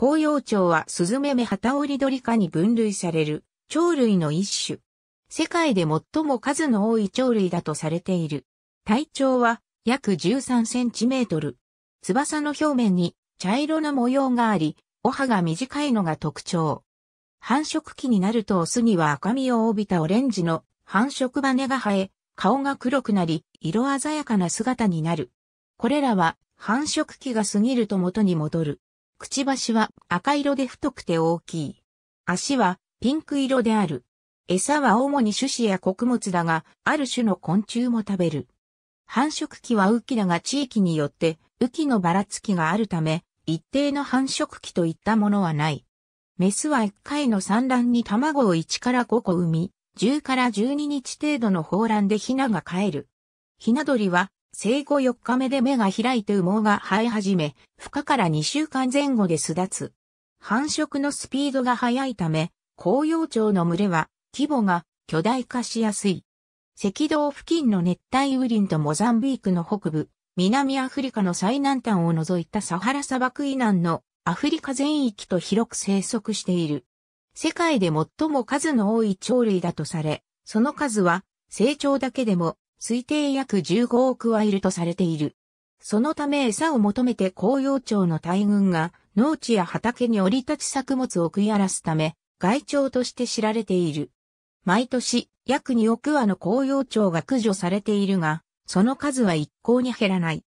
紅葉蝶はスズメメハタオリドリ科に分類される鳥類の一種。世界で最も数の多い鳥類だとされている。体長は約13センチメートル。翼の表面に茶色の模様があり、お歯が短いのが特徴。繁殖期になるとオスには赤みを帯びたオレンジの繁殖羽が生え、顔が黒くなり、色鮮やかな姿になる。これらは繁殖期が過ぎると元に戻る。くちばしは赤色で太くて大きい。足はピンク色である。餌は主に種子や穀物だが、ある種の昆虫も食べる。繁殖期は雨季だが地域によって雨季のばらつきがあるため、一定の繁殖期といったものはない。メスは1回の産卵に卵を1から5個産み、10から12日程度の放卵でヒナが飼える。ヒナ鳥は生後4日目で目が開いて羽毛が生え始め、孵化から2週間前後で巣立つ。繁殖のスピードが速いため、紅葉蝶の群れは規模が巨大化しやすい。赤道付近の熱帯雨林とモザンビークの北部、南アフリカの最南端を除いたサハラ砂漠以南のアフリカ全域と広く生息している。世界で最も数の多い鳥類だとされ、その数は成長だけでも推定約15億はいるとされている。そのため餌を求めて紅葉町の大群が農地や畑に降り立ち作物を食い荒らすため、害鳥として知られている。毎年約2億羽の紅葉町が駆除されているが、その数は一向に減らない。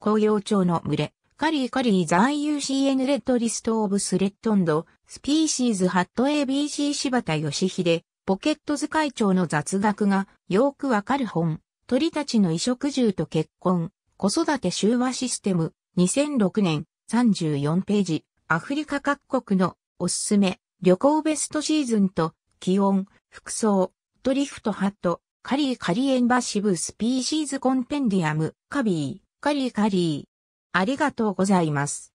紅葉町の群れ、カリーカリー在 UCN レッドリストオブスレッドンド、スピーシーズハット ABC 柴田義秀、ポケット図会長の雑学がよくわかる本、鳥たちの衣食住と結婚、子育て終和システム、2006年34ページ、アフリカ各国のおすすめ、旅行ベストシーズンと、気温、服装、ドリフトハット、カリーカリエンバシブスピーシーズコンペンディアム、カビー、カリーカリー。ありがとうございます。